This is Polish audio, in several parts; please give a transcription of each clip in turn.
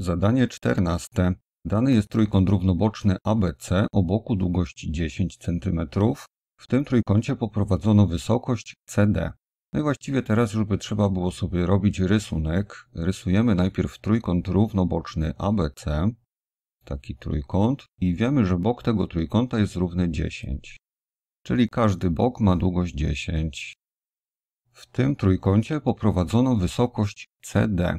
Zadanie 14. Dany jest trójkąt równoboczny ABC o boku długości 10 cm. W tym trójkącie poprowadzono wysokość CD. No i właściwie teraz już by trzeba było sobie robić rysunek. Rysujemy najpierw trójkąt równoboczny ABC, taki trójkąt, i wiemy, że bok tego trójkąta jest równy 10. Czyli każdy bok ma długość 10. W tym trójkącie poprowadzono wysokość CD.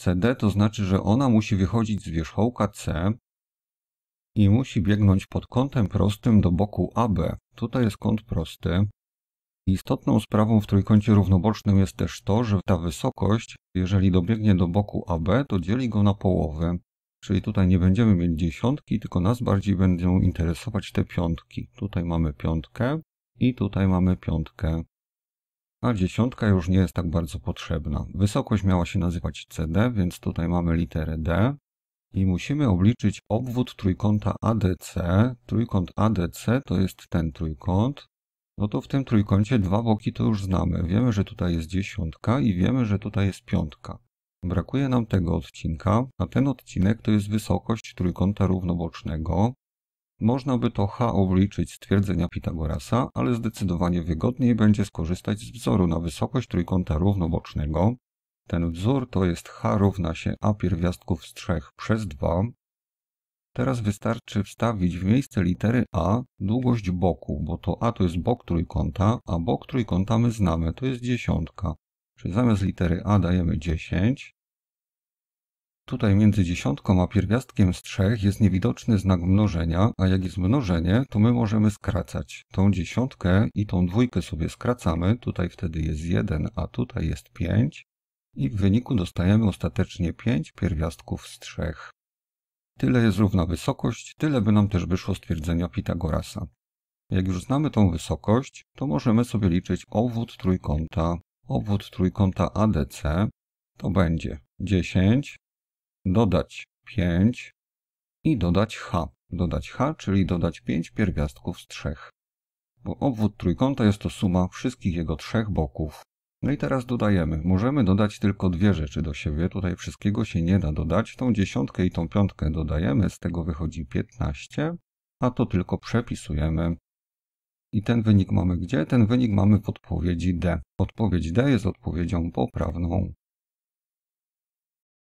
CD, to znaczy, że ona musi wychodzić z wierzchołka C i musi biegnąć pod kątem prostym do boku AB. Tutaj jest kąt prosty. Istotną sprawą w trójkącie równobocznym jest też to, że ta wysokość, jeżeli dobiegnie do boku AB, to dzieli go na połowę. Czyli tutaj nie będziemy mieć dziesiątki, tylko nas bardziej będą interesować te piątki. Tutaj mamy piątkę i tutaj mamy piątkę a no, dziesiątka już nie jest tak bardzo potrzebna. Wysokość miała się nazywać CD, więc tutaj mamy literę D i musimy obliczyć obwód trójkąta ADC. Trójkąt ADC to jest ten trójkąt. No to w tym trójkącie dwa boki to już znamy. Wiemy, że tutaj jest dziesiątka i wiemy, że tutaj jest piątka. Brakuje nam tego odcinka, a ten odcinek to jest wysokość trójkąta równobocznego. Można by to h obliczyć z twierdzenia Pitagorasa, ale zdecydowanie wygodniej będzie skorzystać z wzoru na wysokość trójkąta równobocznego. Ten wzór to jest h równa się a pierwiastków z 3 przez 2. Teraz wystarczy wstawić w miejsce litery a długość boku, bo to a to jest bok trójkąta, a bok trójkąta my znamy, to jest dziesiątka. Czyli zamiast litery a dajemy 10, Tutaj między dziesiątką a pierwiastkiem z trzech jest niewidoczny znak mnożenia, a jak jest mnożenie, to my możemy skracać. Tą dziesiątkę i tą dwójkę sobie skracamy, tutaj wtedy jest 1, a tutaj jest 5 i w wyniku dostajemy ostatecznie 5 pierwiastków z trzech. Tyle jest równa wysokość, tyle by nam też wyszło stwierdzenia Pitagorasa. Jak już znamy tą wysokość, to możemy sobie liczyć obwód trójkąta. Obwód trójkąta ADC to będzie 10 dodać 5 i dodać h. Dodać h, czyli dodać 5 pierwiastków z 3. Bo obwód trójkąta jest to suma wszystkich jego trzech boków. No i teraz dodajemy. Możemy dodać tylko dwie rzeczy do siebie. Tutaj wszystkiego się nie da dodać. Tą dziesiątkę i tą piątkę dodajemy, z tego wychodzi 15, a to tylko przepisujemy. I ten wynik mamy gdzie? Ten wynik mamy w odpowiedzi D. Odpowiedź D jest odpowiedzią poprawną.